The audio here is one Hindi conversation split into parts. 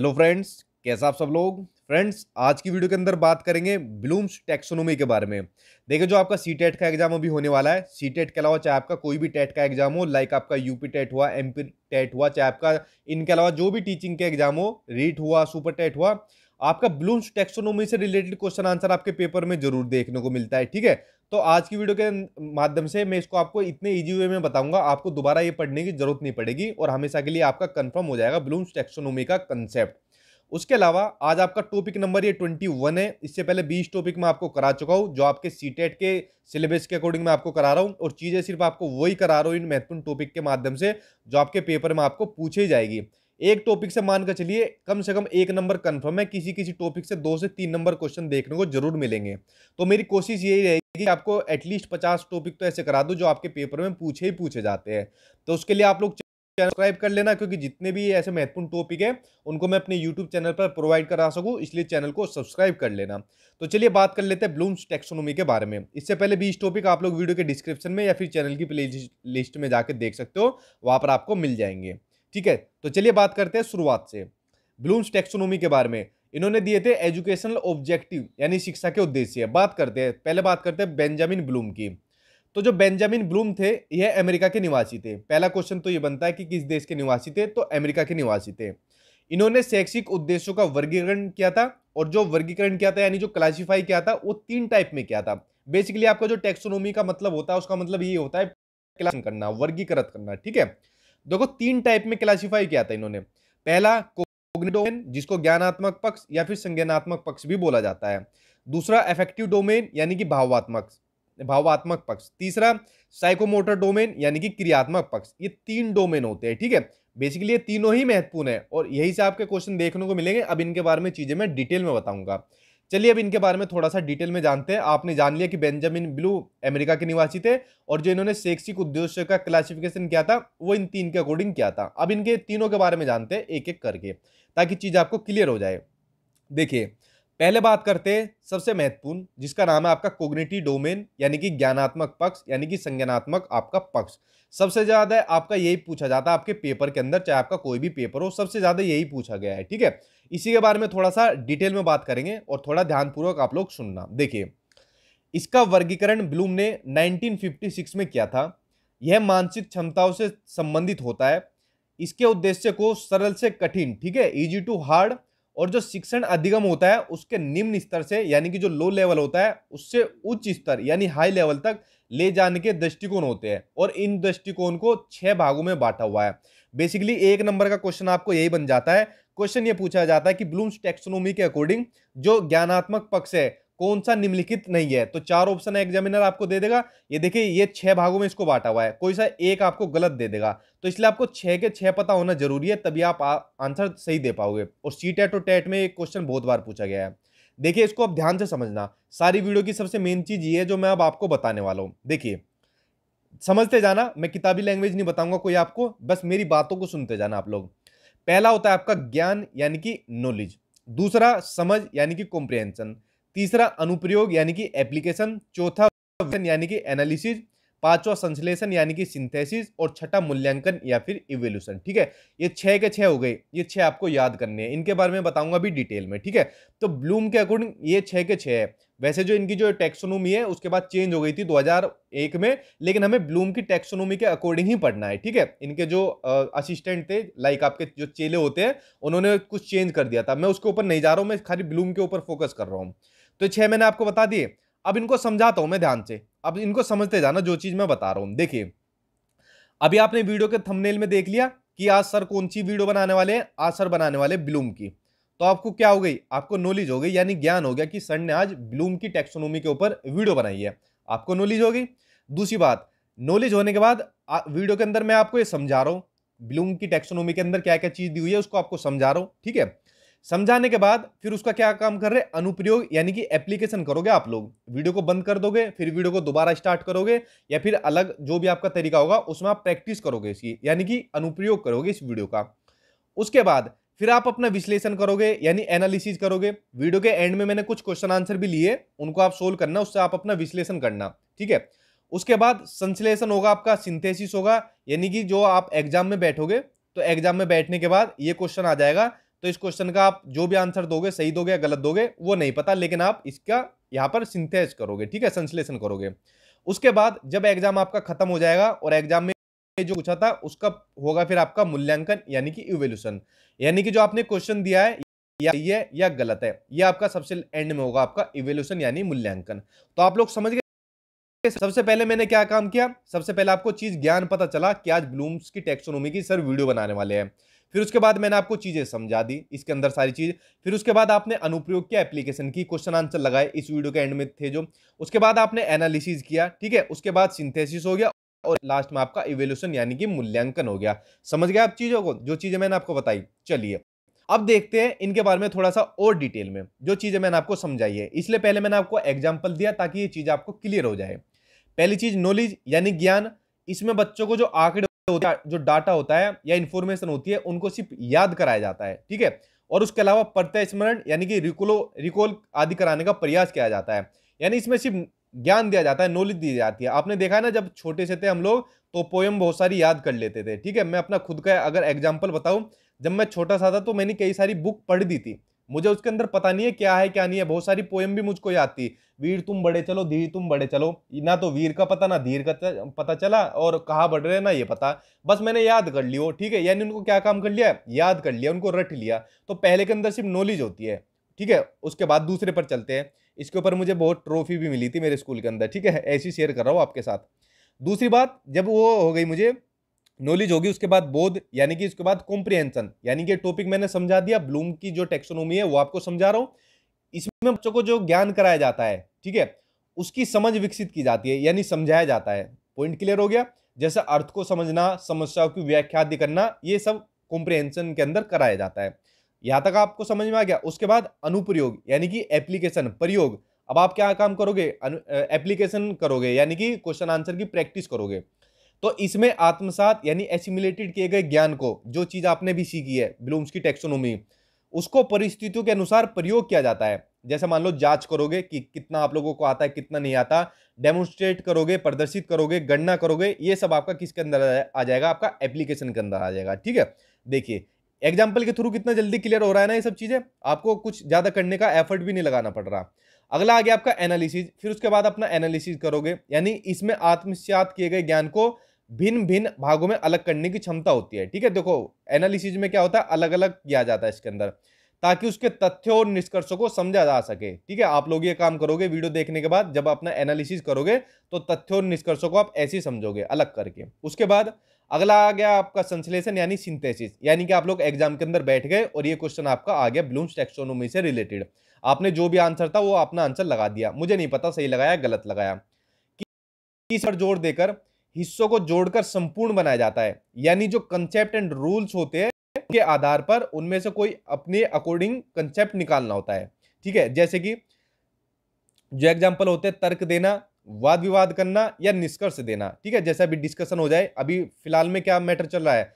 हेलो फ्रेंड्स कैसा आप सब लोग फ्रेंड्स आज की वीडियो के अंदर बात करेंगे ब्लूम्स टेक्सोनोमी के बारे में देखिए जो आपका सी टेट e का एग्जाम अभी होने वाला है सी टेट e के अलावा चाहे आपका कोई भी टेट e का एग्जाम हो लाइक आपका यूपी टेट हुआ एमपी टेट हुआ चाहे आपका इनके अलावा जो भी टीचिंग के एग्जाम हो रीट हुआ सुपर टेट हुआ आपका ब्लूम्स टेक्सोनोमी से रिलेटेड क्वेश्चन आंसर आपके पेपर में जरूर देखने को मिलता है ठीक है तो आज की वीडियो के माध्यम से मैं इसको आपको इतने ईजी वे में बताऊंगा आपको दोबारा ये पढ़ने की जरूरत नहीं पड़ेगी और हमेशा के लिए आपका कन्फर्म हो जाएगा ब्लूम्स टेक्सोनोमी का कंसेप्ट उसके अलावा आज आपका टॉपिक नंबर ये ट्वेंटी वन है इससे पहले बीस टॉपिक मैं आपको करा चुका हूँ जो आपके सी टेट e के सिलेबस के अकॉर्डिंग मैं आपको करा रहा हूँ और चीज़ें सिर्फ आपको वही करा रहा हूँ इन महत्वपूर्ण टॉपिक के माध्यम से जो आपके पेपर में आपको पूछी जाएगी एक टॉपिक से मानकर चलिए कम से कम एक नंबर कन्फर्म है किसी किसी टॉपिक से दो से तीन नंबर क्वेश्चन देखने को जरूर मिलेंगे तो मेरी कोशिश यही रहेगी कि आपको एटलीस्ट पचास टॉपिक तो ऐसे करा दो जो आपके पेपर में पूछे ही पूछे जाते हैं तो उसके लिए आप लोग सब्सक्राइब कर लेना क्योंकि जितने भी ऐसे महत्वपूर्ण टॉपिक हैं उनको मैं अपने यूट्यूब चैनल पर प्रोवाइड करा सकूँ इसलिए चैनल को सब्सक्राइब कर लेना तो चलिए बात कर लेते हैं ब्लूम्स टेक्सोनोमी के बारे में इससे पहले बीस टॉपिक आप लोग वीडियो के डिस्क्रिप्शन में या फिर चैनल की प्ले लिस्ट में जाकर देख सकते हो वहाँ पर आपको मिल जाएंगे ठीक है तो चलिए बात करते हैं शुरुआत से ब्लूम्स टेक्सोनोमी के बारे में इन्होंने दिए थे एजुकेशनल ऑब्जेक्टिव यानी शिक्षा के उद्देश्य बात करते हैं पहले बात करते हैं बेंजामिन ब्लूम की तो जो बेंजामिन ब्लूम थे यह अमेरिका के निवासी थे पहला क्वेश्चन तो ये बनता है कि किस देश के निवासी थे तो अमेरिका के निवासी थे इन्होंने शैक्षिक उद्देश्यों का वर्गीकरण किया था और जो वर्गीकरण किया था यानी जो क्लासीफाई किया था वो तीन टाइप में किया था बेसिकली आपका जो टेक्सोनोमी का मतलब होता है उसका मतलब ये होता है क्लास करना वर्गीकृत करना ठीक है देखो तीन टाइप में क्लासीफाई किया था इन्होंने पहला कोग्निटोमेन जिसको ज्ञानात्मक पक्ष या फिर संज्ञानात्मक पक्ष भी बोला जाता है दूसरा इफेक्टिव डोमेन यानी कि भावात्मक भावात्मक पक्ष तीसरा साइकोमोटर डोमेन यानी कि क्रियात्मक पक्ष ये तीन डोमेन होते हैं ठीक है बेसिकली ये तीनों ही महत्वपूर्ण है और यही से आपके क्वेश्चन देखने को मिलेंगे अब इनके बारे में चीज़ें मैं डिटेल में बताऊंगा चलिए अब इनके बारे में थोड़ा सा डिटेल में जानते हैं आपने जान लिया कि बेंजामिन ब्लू अमेरिका के निवासी थे और जो इन्होंने शैक्षिक उद्देश्य का क्लासिफिकेशन किया था वो इन तीन के अकॉर्डिंग किया था अब इनके तीनों के बारे में जानते हैं एक एक करके ताकि चीज़ आपको क्लियर हो जाए देखिए पहले बात करते हैं सबसे महत्वपूर्ण जिसका नाम है आपका कोग्निटी डोमेन यानी कि ज्ञानात्मक पक्ष यानी कि संज्ञानात्मक आपका पक्ष सबसे ज़्यादा आपका यही पूछा जाता है आपके पेपर के अंदर चाहे आपका कोई भी पेपर हो सबसे ज़्यादा यही पूछा गया है ठीक है इसी के बारे में थोड़ा सा डिटेल में बात करेंगे और थोड़ा ध्यानपूर्वक आप लोग सुनना देखिए इसका वर्गीकरण ब्लूम ने 1956 में किया था यह मानसिक क्षमताओं से संबंधित होता है इसके उद्देश्य को सरल से कठिन ठीक है इजी टू हार्ड और जो शिक्षण अधिगम होता है उसके निम्न स्तर से यानी कि जो लो लेवल होता है उससे उच्च स्तर यानी हाई लेवल तक ले जाने के दृष्टिकोण होते हैं और इन दृष्टिकोण को छः भागों में बांटा हुआ है बेसिकली एक नंबर का क्वेश्चन आपको यही बन जाता है क्वेश्चन ये पूछा जाता है कि ब्लूम्स टेक्सोनोमी के अकॉर्डिंग जो ज्ञानात्मक पक्ष है कौन सा निम्नलिखित नहीं है तो चार ऑप्शन एग्जामिनर आपको दे देगा ये देखिए ये छह भागों में इसको बांटा हुआ है कोई सा एक आपको गलत दे देगा तो इसलिए आपको छह के छह पता होना जरूरी है तभी आप आंसर सही दे पाओगे और सी टेट और टेट में एक क्वेश्चन बहुत बार पूछा गया है देखिए इसको आप ध्यान से समझना सारी वीडियो की सबसे मेन चीज ये है जो मैं अब आपको बताने वाला हूँ देखिए समझते जाना मैं किताबी लैंग्वेज नहीं बताऊंगा कोई आपको बस मेरी बातों को सुनते जाना आप लोग पहला होता है आपका ज्ञान यानी कि नॉलेज दूसरा समझ यानी कि कॉम्प्रिहेंशन तीसरा अनुप्रयोग यानी कि एप्लीकेशन चौथा यानी कि एनालिसिस पांचवा संश्लेषण यानी कि सिंथेसिस और छठा मूल्यांकन या फिर इवोल्यूशन ठीक है ये छह के छह हो गए ये छह आपको याद करने हैं इनके बारे में बताऊंगा भी डिटेल में ठीक है तो ब्लूम के अकॉर्डिंग ये छह के छह है वैसे जो इनकी जो टेक्सोनोमी है उसके बाद चेंज हो गई थी 2001 में लेकिन हमें ब्लूम की टेक्सोनोमी के अकॉर्डिंग ही पढ़ना है ठीक है इनके जो असिस्टेंट थे लाइक आपके जो चेले होते हैं उन्होंने कुछ चेंज कर दिया था मैं उसके ऊपर नहीं जा रहा हूँ मैं खाली ब्लूम के ऊपर फोकस कर रहा हूँ तो छह मैंने आपको बता दिए अब इनको समझाता हूं मैं ध्यान से अब इनको समझते जाना जो चीज़ मैं बता रहा हूं देखिए अभी आपने वीडियो के थंबनेल में देख लिया कि आज सर कौन सी वीडियो बनाने वाले हैं आज सर बनाने वाले ब्लूम की तो आपको क्या हो गई आपको नॉलेज हो गई यानी ज्ञान हो गया कि सर ने आज ब्लूम की टेक्सोनोमी के ऊपर वीडियो बनाई है आपको नॉलेज हो गई दूसरी बात नॉलेज होने के बाद वीडियो के अंदर मैं आपको ये समझा रहा हूँ ब्लूम की टेक्सोनोमी के अंदर क्या क्या चीज़ दी हुई है उसको आपको समझा रहा हूँ ठीक है समझाने के बाद फिर उसका क्या काम कर रहे अनुप्रयोग यानी कि एप्लीकेशन करोगे आप लोग वीडियो को बंद कर दोगे फिर वीडियो को दोबारा स्टार्ट करोगे या फिर अलग जो भी आपका तरीका होगा उसमें आप प्रैक्टिस करोगे इसकी यानी कि अनुप्रयोग करोगे इस वीडियो का उसके बाद फिर आप अपना विश्लेषण करोगे यानी एनालिसिस करोगे वीडियो के एंड में मैंने कुछ क्वेश्चन आंसर भी लिए उनको आप सोल्व करना उससे आप अपना विश्लेषण करना ठीक है उसके बाद संश्लेषण होगा आपका सिंथेसिस होगा यानी कि जो आप एग्जाम में बैठोगे तो एग्जाम में बैठने के बाद ये क्वेश्चन आ जाएगा तो इस क्वेश्चन का आप जो भी आंसर दोगे सही दोगे या गलत दोगे वो नहीं पता लेकिन आप इसका यहाँ पर सिंथेज करोगे ठीक है संश्लेषण करोगे उसके बाद जब एग्जाम आपका खत्म हो जाएगा और एग्जाम में जो पूछा था उसका होगा फिर आपका मूल्यांकन यानी कि इवेल्यूशन यानी कि जो आपने क्वेश्चन दिया है या ये या गलत है ये आपका सबसे एंड में होगा आपका इवेल्यूशन यानी मूल्यांकन तो आप लोग समझ गए सबसे पहले मैंने क्या काम किया सबसे पहले आपको चीज ज्ञान पता चला कि आज ब्लूम्स की टेक्सोनोमी की सर वीडियो बनाने वाले हैं फिर उसके बाद मैंने आपको चीज़ें समझा दी इसके अंदर सारी चीज़ फिर उसके बाद आपने अनुप्रयोग किया एप्लीकेशन की क्वेश्चन आंसर लगाए इस वीडियो के एंड में थे जो उसके बाद आपने एनालिसिस किया ठीक है उसके बाद सिंथेसिस हो गया और लास्ट में आपका इवेल्यूशन यानी कि मूल्यांकन हो गया समझ गया आप चीज़ों को जो चीज़ें मैंने आपको बताई चलिए अब देखते हैं इनके बारे में थोड़ा सा और डिटेल में जो चीज़ें मैंने आपको समझाई है इसलिए पहले मैंने आपको एग्जाम्पल दिया ताकि ये चीज़ आपको क्लियर हो जाए पहली चीज़ नॉलेज यानी ज्ञान इसमें बच्चों को जो आंकड़े जो डाटा होता है या इन्फॉर्मेशन होती है उनको सिर्फ याद कराया जाता है ठीक है और उसके अलावा प्रत्यय स्मरण यानी कि रिकोलो रिकॉल आदि कराने का प्रयास किया जाता है यानी इसमें सिर्फ ज्ञान दिया जाता है नॉलेज दी जाती है आपने देखा है ना जब छोटे से थे हम लोग तो पोएम बहुत सारी याद कर लेते थे ठीक है मैं अपना खुद का अगर एग्जाम्पल बताऊँ जब मैं छोटा सा था तो मैंने कई सारी बुक पढ़ दी थी मुझे उसके अंदर पता नहीं है क्या है क्या नहीं है बहुत सारी पोएम भी मुझको याद थी वीर तुम बड़े चलो धीर तुम बड़े चलो ना तो वीर का पता ना धीर का पता चला और कहाँ बढ़ रहे ना ये पता बस मैंने याद कर लियो ठीक है यानी उनको क्या काम कर लिया याद कर लिया उनको रट लिया तो पहले के अंदर सिर्फ नॉलेज होती है ठीक है उसके बाद दूसरे पर चलते हैं इसके ऊपर मुझे बहुत ट्रॉफी भी मिली थी मेरे स्कूल के अंदर ठीक है ऐसी शेयर कर रहा हूँ आपके साथ दूसरी बात जब वो हो गई मुझे नॉलेज होगी उसके बाद बोध यानी कि उसके बाद कॉम्प्रिहेंसन यानी कि टॉपिक मैंने समझा दिया ब्लूम की जो टेक्सोनोमी है वो आपको समझा रहा हूँ इसमें बच्चों को जो ज्ञान कराया जाता है ठीक है उसकी समझ विकसित की जाती है यानी समझाया जाता है पॉइंट क्लियर हो गया जैसे अर्थ को समझना समस्याओं की व्याख्यादि करना ये सब कॉम्प्रिहेंशन के अंदर कराया जाता है यहाँ तक आपको समझ में आ गया उसके बाद अनुप्रयोग यानी कि एप्लीकेशन प्रयोग अब आप क्या काम करोगे एप्लीकेशन करोगे यानी कि क्वेश्चन आंसर की प्रैक्टिस करोगे तो इसमें आत्मसात यानी एसिमुलेटेड किए गए ज्ञान को जो चीज़ आपने भी सीखी है ब्लूम्स की टेक्सोनोमी उसको परिस्थितियों के अनुसार प्रयोग किया जाता है जैसे मान लो जांच करोगे कि कितना आप लोगों को आता है कितना नहीं आता डेमोन्स्ट्रेट करोगे प्रदर्शित करोगे गणना करोगे ये सब आपका किसके अंदर आ जाएगा आपका एप्लीकेशन के अंदर आ जाएगा ठीक है देखिए एग्जाम्पल के थ्रू कितना जल्दी क्लियर हो रहा है ना ये सब चीज़ें आपको कुछ ज़्यादा करने का एफर्ट भी नहीं लगाना पड़ रहा अगला आ गया आपका एनालिसिस फिर उसके बाद अपना एनालिसिस करोगे यानी इसमें आत्मसात किए गए ज्ञान को भिन्न भिन्न भागों में अलग करने की क्षमता होती है ठीक है देखो एनालिसिस में क्या होता है अलग अलग किया जाता है इसके अंदर ताकि उसके तथ्यों और निष्कर्षों को समझा जा सके ठीक है आप लोग ये काम करोगे वीडियो देखने के बाद जब अपना एनालिसिस करोगे तो तथ्यों और निष्कर्षों को आप ऐसे ही समझोगे अलग करके उसके बाद अगला आ गया आपका संश्लेषण यानी सिंथेसिस यानी कि आप लोग एग्जाम के अंदर बैठ गए और ये क्वेश्चन आपका आ गया ब्लूम्स टेक्सोनोमी से रिलेटेड आपने जो भी आंसर था वो अपना आंसर लगा दिया मुझे नहीं पता सही लगाया गलत लगाया कि पर जोड़ देकर हिस्सों को जोड़कर संपूर्ण बनाया जाता है यानी जो कंसेप्ट एंड रूल्स होते हैं के आधार पर उनमें से कोई अपने अकॉर्डिंग कंसेप्ट निकालना होता है ठीक है जैसे कि जो एग्जाम्पल होते हैं तर्क देना वाद विवाद करना या निष्कर्ष देना ठीक है जैसे अभी डिस्कशन हो जाए अभी फिलहाल में क्या मैटर चल रहा है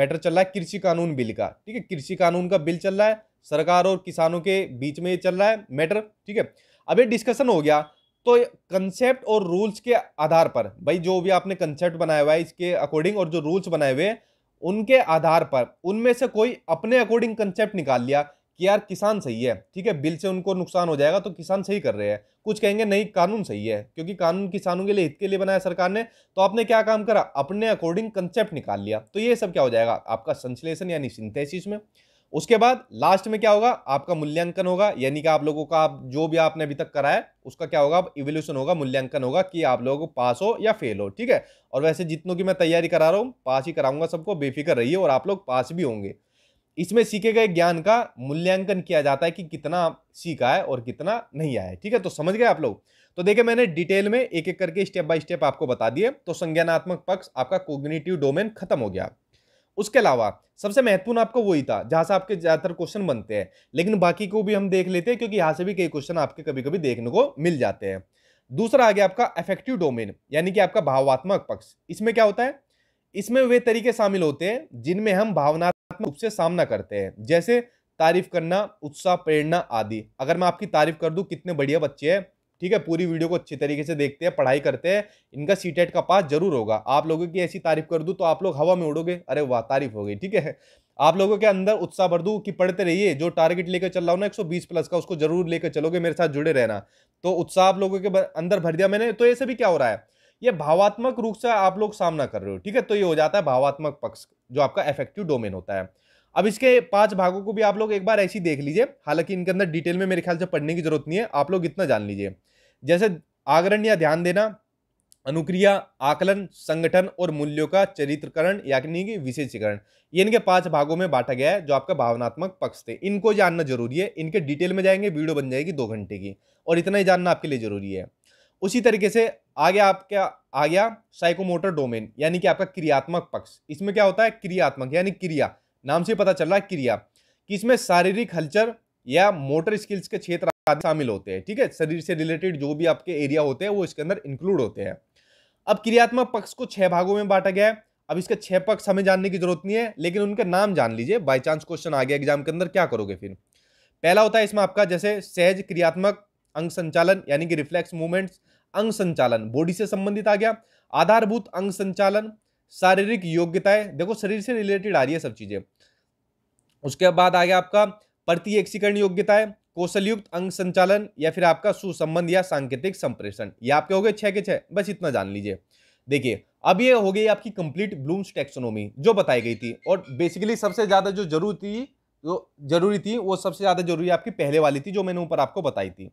मैटर चल रहा है कृषि कानून बिल का ठीक है कृषि कानून का बिल चल रहा है सरकार और किसानों के बीच में ये चल रहा है मैटर ठीक है अभी डिस्कशन हो गया तो कंसेप्ट और रूल्स के आधार पर भाई जो भी आपने कंसेप्ट बनाया हुआ है इसके अकॉर्डिंग और जो रूल्स बनाए हुए हैं उनके आधार पर उनमें से कोई अपने अकॉर्डिंग कंसेप्ट निकाल लिया कि यार किसान सही है ठीक है बिल से उनको नुकसान हो जाएगा तो किसान सही कर रहे हैं कुछ कहेंगे नहीं कानून सही है क्योंकि कानून किसानों के लिए हित के लिए बनाया सरकार ने तो आपने क्या काम करा अपने अकॉर्डिंग कंसेप्ट निकाल लिया तो ये सब क्या हो जाएगा आपका संश्लेषण यानी सिंथेसिस में उसके बाद लास्ट में क्या होगा आपका मूल्यांकन होगा यानी कि आप लोगों का आप जो भी आपने अभी तक कराया उसका क्या होगा इवोल्यूशन होगा मूल्यांकन होगा कि आप लोगों को पास हो या फेल हो ठीक है और वैसे जितनों की मैं तैयारी करा रहा हूँ पास ही कराऊंगा सबको बेफिक्र रहिए और आप लोग पास भी होंगे इसमें सीखे गए ज्ञान का मूल्यांकन किया जाता है कि कितना सीखा है और कितना नहीं आया है ठीक है तो समझ गए आप लोग तो देखिए मैंने डिटेल में एक एक करके स्टेप बाय स्टेप आपको बता दिए तो संज्ञानात्मक पक्ष आपका कोग्निटिव डोमेन खत्म हो गया उसके अलावा सबसे महत्वपूर्ण आपको वही था जहाँ से आपके ज़्यादातर क्वेश्चन बनते हैं लेकिन बाकी को भी हम देख लेते हैं क्योंकि यहाँ से भी कई क्वेश्चन आपके कभी कभी देखने को मिल जाते हैं दूसरा आ गया आपका इफेक्टिव डोमेन यानी कि आपका भावात्मक पक्ष इसमें क्या होता है इसमें वे तरीके शामिल होते हैं जिनमें हम भावनात्मक रूप से सामना करते हैं जैसे तारीफ करना उत्साह प्रेरणा आदि अगर मैं आपकी तारीफ कर दूं कितने बढ़िया बच्चे हैं ठीक है पूरी वीडियो को अच्छी तरीके से देखते हैं पढ़ाई करते हैं इनका सी टेट का पास जरूर होगा आप लोगों की ऐसी तारीफ कर दूँ तो आप लोग हवा में उड़ोगे अरे वाह तारीफ हो गई ठीक है आप लोगों के अंदर उत्साह भर दूँ कि पढ़ते रहिए जो टारगेट लेकर चल रहा हूँ ना 120 प्लस का उसको जरूर लेकर चलोगे मेरे साथ जुड़े रहना तो उत्साह आप लोगों के अंदर भर दिया मैंने तो ऐसे भी क्या हो रहा है ये भावात्मक रूप से आप लोग सामना कर रहे हो ठीक है तो ये हो जाता है भावात्मक पक्ष जो आपका इफेक्टिव डोमेन होता है अब इसके पांच भागों को भी आप लोग एक बार ऐसी देख लीजिए हालांकि इनके अंदर डिटेल में मेरे ख्याल से पढ़ने की जरूरत नहीं है आप लोग इतना जान लीजिए जैसे आगरण या ध्यान देना अनुक्रिया आकलन संगठन और मूल्यों का चरित्रकरण यानी कि विशेषीकरण ये इनके पांच भागों में बांटा गया है जो आपका भावनात्मक पक्ष थे इनको जानना जरूरी है इनके डिटेल में जाएंगे वीडियो बन जाएगी दो घंटे की और इतना ही जानना आपके लिए जरूरी है उसी तरीके से आगे आपके आ गया साइकोमोटर डोमेन यानी कि आपका क्रियात्मक पक्ष इसमें क्या होता है क्रियात्मक यानी क्रिया नाम से पता चल रहा है क्रिया कि इसमें शारीरिक हलचल या मोटर स्किल्स के क्षेत्र आदि शामिल होते हैं ठीक है शरीर से रिलेटेड जो भी आपके एरिया होते हैं वो इसके अंदर इंक्लूड होते हैं अब क्रियात्मक पक्ष को छह भागों में बांटा गया है अब इसके छह पक्ष हमें जानने की जरूरत नहीं है लेकिन उनके नाम जान लीजिए बाई चांस क्वेश्चन आ गया एग्जाम के अंदर क्या करोगे फिर पहला होता है इसमें आपका जैसे सहज क्रियात्मक अंग संचालन यानी कि रिफ्लेक्स मूवमेंट्स अंग संचालन बॉडी से संबंधित आ गया आधारभूत अंग संचालन शारीरिक योग्यताएं देखो शरीर से रिलेटेड आ रही है सब चीजें उसके बाद आ गया आपका प्रति योग्यता योग्यताएं कौशलयुक्त अंग संचालन या फिर आपका सुसंबंध या सांकेतिक संप्रेषण ये आपके हो गए छः के छः बस इतना जान लीजिए देखिए अब ये हो गई आपकी कंप्लीट ब्लूम्स टेक्सोनोमी जो बताई गई थी और बेसिकली सबसे ज़्यादा जो जरूरी थी जो जरूरी थी वो सबसे ज़्यादा जरूरी आपकी पहले वाली थी जो मैंने ऊपर आपको बताई थी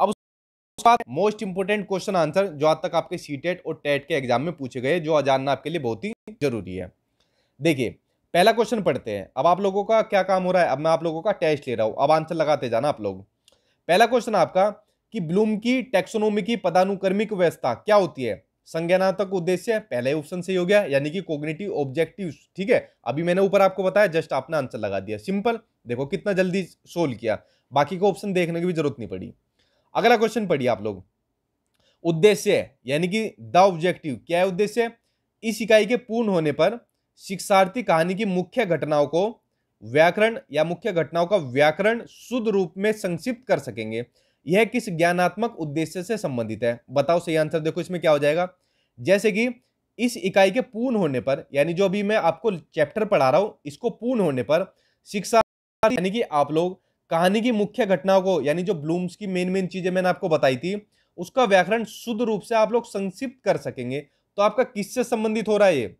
अब उसके बाद मोस्ट इंपॉर्टेंट क्वेश्चन आंसर जो आज तक आपके सी e और टेट e के एग्जाम में पूछे गए जो जानना आपके लिए बहुत ही जरूरी है देखिए पहला क्वेश्चन पढ़ते हैं अब आप लोगों का क्या काम हो रहा है अब मैं आप लोगों का टेस्ट ले रहा हूँ अब आंसर लगाते जाना आप लोग पहला क्वेश्चन आपका कि ब्लूम की टेक्सोनोमी की पदानुक्रमिक व्यवस्था क्या होती है संज्ञानात्मक उद्देश्य पहले ऑप्शन सही हो गया यानी कि कोग्नेटिव ऑब्जेक्टिव ठीक है अभी मैंने ऊपर आपको बताया जस्ट आपने आंसर लगा दिया सिंपल देखो कितना जल्दी सोल्व किया बाकी को ऑप्शन देखने की भी जरूरत नहीं पड़ी अगला क्वेश्चन पढ़िए आप लोग उद्देश्य यानी कि द ऑब्जेक्टिव क्या है उद्देश्य इस इकाई के पूर्ण होने पर शिक्षार्थी कहानी की मुख्य घटनाओं को व्याकरण या मुख्य घटनाओं का व्याकरण शुद्ध रूप में संक्षिप्त कर सकेंगे यह किस ज्ञानात्मक उद्देश्य से संबंधित है बताओ सही आंसर देखो इसमें क्या हो जाएगा जैसे कि इस इकाई के पूर्ण होने पर यानी जो अभी मैं आपको चैप्टर पढ़ा रहा हूँ इसको पूर्ण होने पर शिक्षा यानी कि आप लोग कहानी की मुख्य घटनाओं को यानी जो ब्लूम्स की मेन मेन चीज़ें मैंने आपको बताई थी उसका व्याकरण शुद्ध रूप से आप लोग संक्षिप्त कर सकेंगे तो आपका किससे संबंधित हो रहा है ये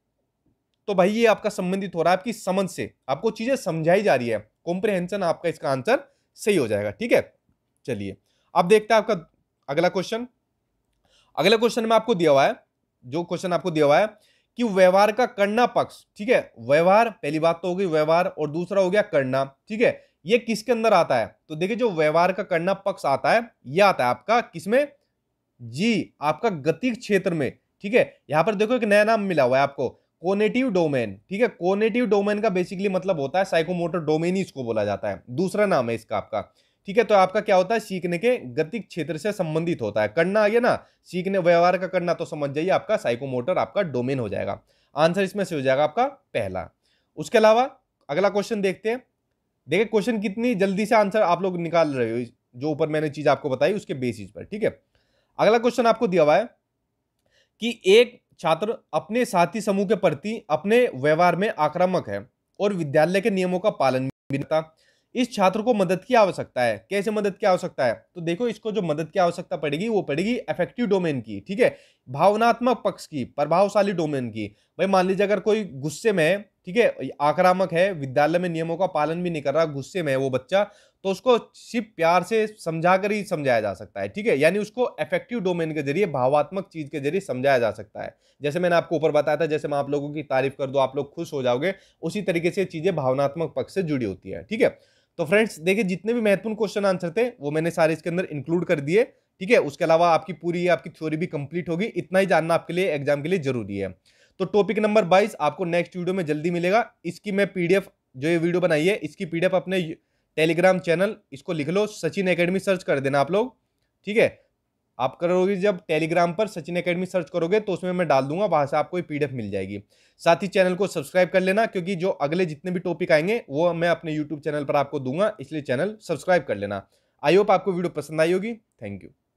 तो भाई ये आपका संबंधित हो रहा है आपकी समझ से आपको चीजें समझाई जा रही है कॉम्प्रिहेंशन आपका इसका आंसर सही हो जाएगा ठीक है चलिए अब देखते हैं आपका अगला क्वेश्चन अगला क्वेश्चन में आपको दिया हुआ है जो क्वेश्चन आपको दिया हुआ है कि व्यवहार का करना पक्ष ठीक है व्यवहार पहली बात तो हो गई व्यवहार और दूसरा हो गया करना ठीक है ये किसके अंदर आता है तो देखिए जो व्यवहार का करना पक्ष आता है ये आता है आपका किसमें जी आपका गतिक क्षेत्र में ठीक है यहां पर देखो एक नया नाम मिला हुआ है आपको कोनेटिव डोमेन ठीक है कोनेटिव डोमेन का बेसिकली मतलब होता है साइकोमोटर डोमेन ही इसको बोला जाता है दूसरा नाम है इसका आपका ठीक है तो आपका क्या होता है सीखने के गतिक क्षेत्र से संबंधित होता है करना आइए ना सीखने व्यवहार का करना तो समझ जाइए आपका साइकोमोटर आपका डोमेन हो जाएगा आंसर इसमें से हो जाएगा आपका पहला उसके अलावा अगला क्वेश्चन देखते हैं देखिए क्वेश्चन कितनी जल्दी से आंसर आप लोग निकाल रहे हो जो ऊपर मैंने चीज आपको बताई उसके बेसिस पर ठीक है अगला क्वेश्चन आपको दिया हुआ है कि एक छात्र अपने साथी समूह के प्रति अपने व्यवहार में आक्रामक है और विद्यालय के नियमों का पालन भी करता इस छात्र को मदद की आवश्यकता है कैसे मदद की आवश्यकता है तो देखो इसको जो मदद की आवश्यकता पड़ेगी वो पड़ेगी इफेक्टिव डोमेन की ठीक है भावनात्मक पक्ष की प्रभावशाली डोमेन की भाई मान लीजिए अगर कोई गुस्से में ठीक है आक्रामक है विद्यालय में नियमों का पालन भी नहीं कर रहा गुस्से में है वो बच्चा तो उसको सिर्फ प्यार से समझा कर ही समझाया जा सकता है ठीक है यानी उसको इफेक्टिव डोमेन के जरिए भावात्मक चीज के जरिए समझाया जा सकता है जैसे मैंने आपको ऊपर बताया था जैसे मैं आप लोगों की तारीफ कर दो आप लोग खुश हो जाओगे उसी तरीके से चीजें भावनात्मक पक्ष से जुड़ी होती है ठीक है तो फ्रेंड्स देखिए जितने भी महत्वपूर्ण क्वेश्चन आंसर थे वो मैंने सारे इसके अंदर इंक्लूड कर दिए ठीक है उसके अलावा आपकी पूरी आपकी थ्योरी भी कंप्लीट होगी इतना ही जानना आपके लिए एग्जाम के लिए जरूरी है तो टॉपिक नंबर बाईस आपको नेक्स्ट वीडियो में जल्दी मिलेगा इसकी मैं पीडीएफ जो ये वीडियो बनाई है इसकी पीडीएफ अपने टेलीग्राम चैनल इसको लिख लो सचिन एकेडमी सर्च कर देना आप लोग ठीक है आप करोगे जब टेलीग्राम पर सचिन एकेडमी सर्च करोगे तो उसमें मैं डाल दूंगा वहाँ से आपको ये पीडीएफ मिल जाएगी साथ ही चैनल को सब्सक्राइब कर लेना क्योंकि जो अगले जितने भी टॉपिक आएंगे वो मैं अपने यूट्यूब चैनल पर आपको दूंगा इसलिए चैनल सब्सक्राइब कर लेना आई होप आपको वीडियो पसंद आई होगी थैंक यू